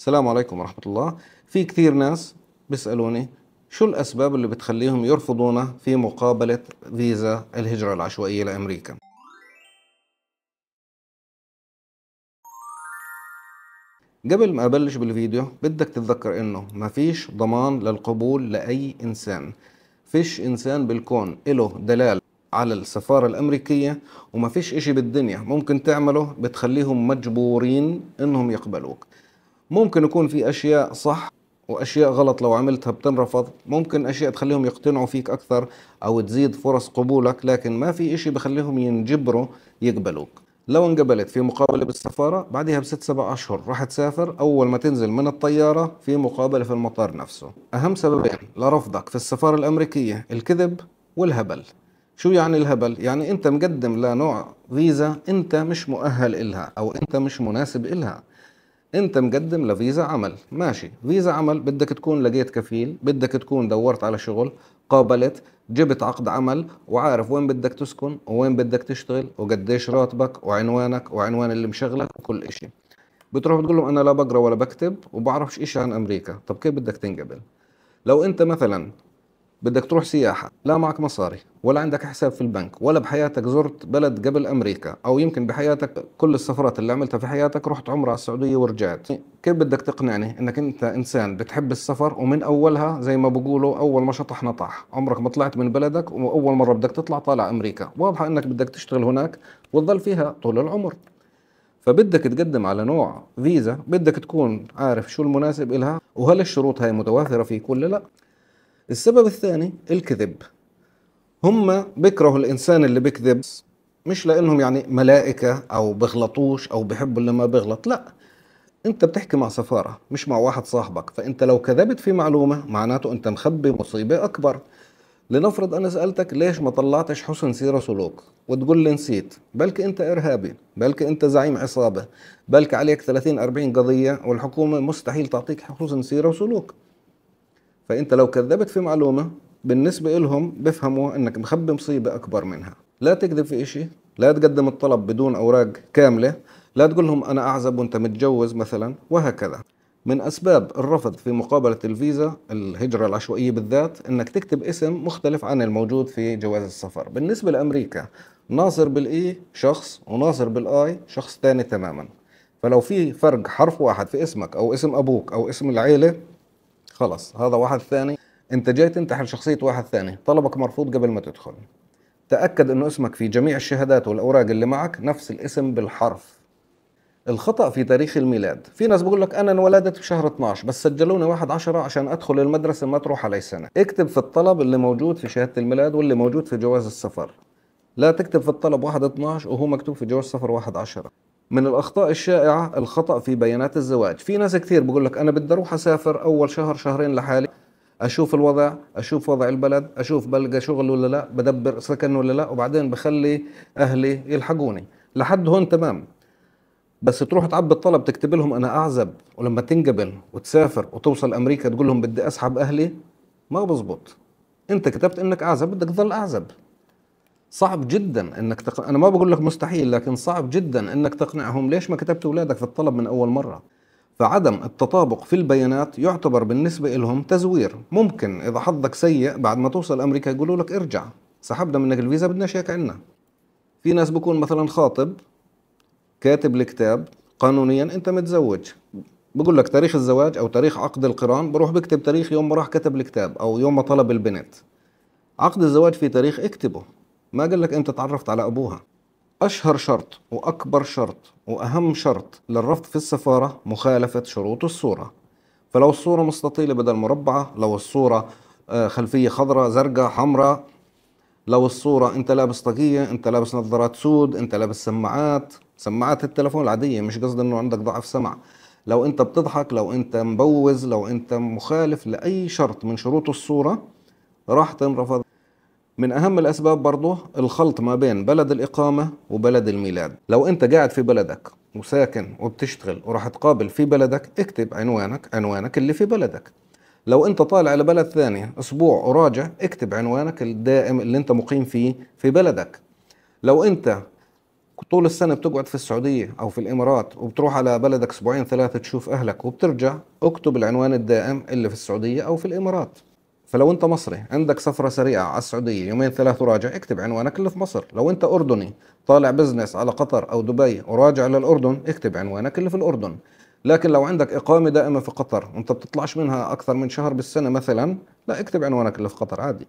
السلام عليكم ورحمة الله في كثير ناس بيسألوني شو الأسباب اللي بتخليهم يرفضونا في مقابلة فيزا الهجرة العشوائية لأمريكا قبل ما أبلش بالفيديو بدك تتذكر إنه ما فيش ضمان للقبول لأي إنسان فيش إنسان بالكون إله دلال على السفارة الأمريكية وما فيش إشي بالدنيا ممكن تعمله بتخليهم مجبورين إنهم يقبلوك ممكن يكون في اشياء صح واشياء غلط لو عملتها بتنرفض ممكن اشياء تخليهم يقتنعوا فيك اكثر او تزيد فرص قبولك لكن ما في اشي بخليهم ينجبروا يقبلوك لو انقبلت في مقابلة بالسفارة بعدها بست سبع أشهر راح تسافر أول ما تنزل من الطيارة في مقابلة في المطار نفسه أهم سببين لرفضك في السفارة الأمريكية الكذب والهبل شو يعني الهبل؟ يعني أنت مقدم لنوع فيزا أنت مش مؤهل إلها أو أنت مش مناسب إلها انت مقدم لفيزا عمل ماشي فيزا عمل بدك تكون لقيت كفيل بدك تكون دورت على شغل قابلت جبت عقد عمل وعارف وين بدك تسكن ووين بدك تشتغل وقديش راتبك وعنوانك وعنوان اللي مشغلك وكل إشي بتروح بتقول لهم انا لا بقرا ولا بكتب وبعرفش إشي عن امريكا طب كيف بدك تنقبل لو انت مثلا بدك تروح سياحة لا معك مصاري ولا عندك حساب في البنك ولا بحياتك زرت بلد قبل أمريكا أو يمكن بحياتك كل السفرات اللي عملتها في حياتك رحت عمرة السعودية ورجعت كيف بدك تقنعني أنك أنت إنسان بتحب السفر ومن أولها زي ما بقولوا أول ما شطح نطح عمرك ما طلعت من بلدك وأول مرة بدك تطلع طالع أمريكا واضحة أنك بدك تشتغل هناك وتظل فيها طول العمر فبدك تقدم على نوع فيزا بدك تكون عارف شو المناسب إلها وهل الشروط هاي متوافرة في كل لا السبب الثاني الكذب هم بيكرهوا الإنسان اللي بيكذب مش لأنهم يعني ملائكة أو بيغلطوش أو بيحبوا اللي ما بيغلط لأ انت بتحكي مع سفارة مش مع واحد صاحبك فانت لو كذبت في معلومة معناته انت مخبي مصيبة اكبر لنفرض انا سألتك ليش ما طلعتش حسن سيرة سلوك وتقول لي نسيت بلكي انت ارهابي بلكي انت زعيم عصابة بلكي عليك 30 40 قضية والحكومة مستحيل تعطيك حسن سيرة وسلوك فانت لو كذبت في معلومه بالنسبه لهم بفهموا انك مخبي مصيبه اكبر منها لا تكذب في إشي لا تقدم الطلب بدون اوراق كامله لا تقول لهم انا اعزب وانت متجوز مثلا وهكذا من اسباب الرفض في مقابله الفيزا الهجره العشوائيه بالذات انك تكتب اسم مختلف عن الموجود في جواز السفر بالنسبه لامريكا ناصر بالاي شخص وناصر بالاي شخص ثاني تماما فلو في فرق حرف واحد في اسمك او اسم ابوك او اسم العيله خلاص هذا واحد ثاني انت جاي تنتحر شخصية واحد ثاني طلبك مرفوض قبل ما تدخل تأكد أنه اسمك في جميع الشهادات والأوراق اللي معك نفس الاسم بالحرف الخطأ في تاريخ الميلاد في ناس بقول لك أنا انولدت بشهر 12 بس سجلوني 1 10 عشان أدخل المدرسة ما تروح علي سنة اكتب في الطلب اللي موجود في شهادة الميلاد واللي موجود في جواز السفر لا تكتب في الطلب 1 12 وهو مكتوب في جواز السفر 1 10 من الاخطاء الشائعه الخطا في بيانات الزواج في ناس كثير بقول لك انا بدي اروح اسافر اول شهر شهرين لحالي اشوف الوضع اشوف وضع البلد اشوف بلقى شغل ولا لا بدبر سكن ولا لا وبعدين بخلي اهلي يلحقوني لحد هون تمام بس تروح تعبي الطلب تكتب لهم انا اعزب ولما تنقبل وتسافر وتوصل امريكا تقول لهم بدي اسحب اهلي ما بزبط انت كتبت انك اعزب بدك تضل اعزب صعب جدا انك تق... انا ما بقول لك مستحيل لكن صعب جدا انك تقنعهم ليش ما كتبت اولادك في الطلب من اول مره فعدم التطابق في البيانات يعتبر بالنسبة لهم تزوير ممكن إذا حظك سيء بعد ما توصل أمريكا يقولوا لك ارجع سحبنا منك الفيزا بدنا شيك عنا في ناس بكون مثلا خاطب كاتب الكتاب قانونيا انت متزوج بقول لك تاريخ الزواج او تاريخ عقد القران بروح بكتب تاريخ يوم ما راح كتب الكتاب او يوم ما طلب البنت عقد الزواج في تاريخ اكتبه ما قال لك انت تعرفت على ابوها اشهر شرط واكبر شرط واهم شرط للرفض في السفاره مخالفه شروط الصوره فلو الصوره مستطيله بدل مربعه لو الصوره آه، خلفيه خضراء زرقاء حمراء لو الصورة أنت لابس طاقية أنت لابس نظارات سود أنت لابس سماعات سماعات التلفون العادية مش قصدي أنه عندك ضعف سمع لو أنت بتضحك لو أنت مبوز لو أنت مخالف لأي شرط من شروط الصورة راح تنرفض من أهم الأسباب برضه الخلط ما بين بلد الإقامة وبلد الميلاد لو أنت قاعد في بلدك وساكن وبتشتغل وراح تقابل في بلدك اكتب عنوانك عنوانك اللي في بلدك لو انت طالع لبلد ثاني اسبوع وراجع اكتب عنوانك الدائم اللي انت مقيم فيه في بلدك لو انت طول السنه بتقعد في السعوديه او في الامارات وبتروح على بلدك اسبوعين ثلاثه تشوف اهلك وبترجع اكتب العنوان الدائم اللي في السعوديه او في الامارات فلو انت مصري عندك سفره سريعه على السعوديه يومين ثلاث وراجع اكتب عنوانك اللي في مصر لو انت اردني طالع بزنس على قطر او دبي وراجع للاردن اكتب عنوانك اللي في الاردن لكن لو عندك إقامة دائمة في قطر وأنت بتطلعش منها أكثر من شهر بالسنة مثلا لا اكتب عنوانك اللي في قطر عادي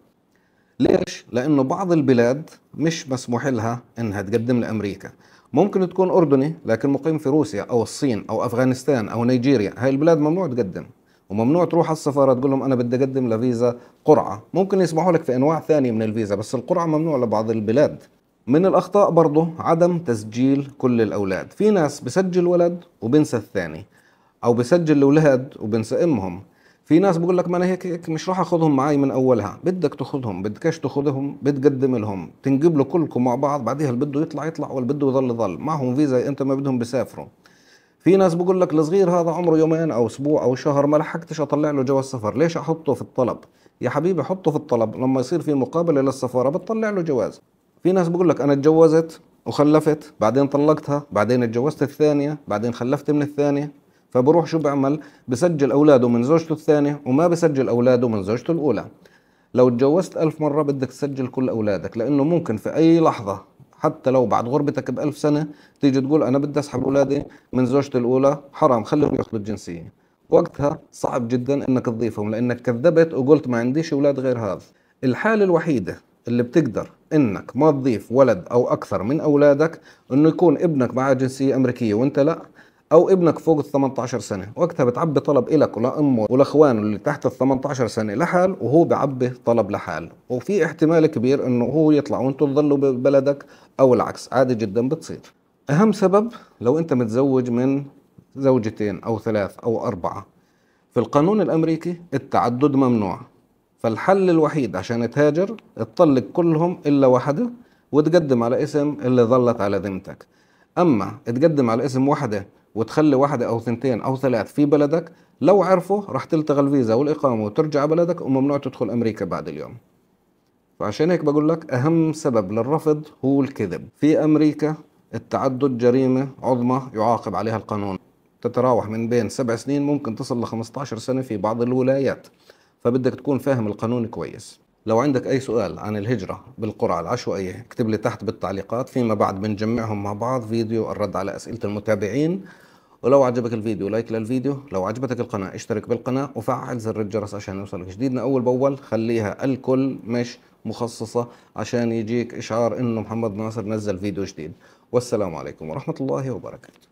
ليش؟ لأنه بعض البلاد مش مسموح لها إنها تقدم لأمريكا ممكن تكون أردني لكن مقيم في روسيا أو الصين أو أفغانستان أو نيجيريا هاي البلاد ممنوع تقدم وممنوع تروح على السفاره تقول لهم انا بدي اقدم لفيزا قرعه ممكن يسمحوا لك في انواع ثانيه من الفيزا بس القرعه ممنوع لبعض البلاد من الاخطاء برضه عدم تسجيل كل الاولاد في ناس بسجل ولد وبنسى الثاني او بسجل الاولاد وبنسى امهم في ناس بقول لك ما انا هيك, هيك مش راح اخذهم معي من اولها بدك تاخذهم بدكش تاخذهم بتقدم لهم تنقبلوا كلكم مع بعض بعديها اللي بده يطلع يطلع واللي بده يضل يضل معهم فيزا انت ما بدهم بسافروا في ناس بقول لك الصغير هذا عمره يومين او اسبوع او شهر ما لحقتش اطلع له جواز سفر ليش احطه في الطلب يا حبيبي حطه في الطلب لما يصير في مقابله للسفاره بتطلع له جواز في ناس بقول لك انا اتجوزت وخلفت بعدين طلقتها بعدين اتجوزت الثانيه بعدين خلفت من الثانيه فبروح شو بعمل بسجل اولاده من زوجته الثانيه وما بسجل اولاده من زوجته الاولى لو اتجوزت ألف مرة بدك تسجل كل أولادك لأنه ممكن في أي لحظة حتى لو بعد غربتك بألف سنة تيجي تقول أنا بدي أسحب أولادي من زوجتي الأولى حرام خليهم ياخذوا الجنسية وقتها صعب جدا أنك تضيفهم لأنك كذبت وقلت ما عنديش أولاد غير هذا الحالة الوحيدة اللي بتقدر انك ما تضيف ولد او اكثر من اولادك انه يكون ابنك معاه جنسيه امريكيه وانت لا او ابنك فوق ال 18 سنه وقتها بتعبي طلب الك ولامه ولاخوانه اللي تحت ال 18 سنه لحال وهو بعبي طلب لحال وفي احتمال كبير انه هو يطلع وانتم تضلوا ببلدك او العكس عادي جدا بتصير اهم سبب لو انت متزوج من زوجتين او ثلاث او اربعه في القانون الامريكي التعدد ممنوع فالحل الوحيد عشان تهاجر تطلق كلهم الا واحده وتقدم على اسم اللي ظلت على ذمتك اما تقدم على اسم واحده وتخلي واحدة أو ثنتين أو ثلاث في بلدك لو عرفوا راح تلتغى الفيزا والإقامة وترجع بلدك وممنوع تدخل أمريكا بعد اليوم فعشان هيك بقول لك أهم سبب للرفض هو الكذب في أمريكا التعدد جريمة عظمى يعاقب عليها القانون تتراوح من بين سبع سنين ممكن تصل ل 15 سنة في بعض الولايات فبدك تكون فاهم القانون كويس لو عندك أي سؤال عن الهجرة بالقرعة العشوائية اكتب لي تحت بالتعليقات فيما بعد بنجمعهم مع بعض فيديو الرد على أسئلة المتابعين ولو عجبك الفيديو لايك للفيديو لو عجبتك القناة اشترك بالقناة وفعل زر الجرس عشان يوصلك جديدنا أول بأول خليها الكل مش مخصصة عشان يجيك إشعار إنه محمد ناصر نزل فيديو جديد والسلام عليكم ورحمة الله وبركاته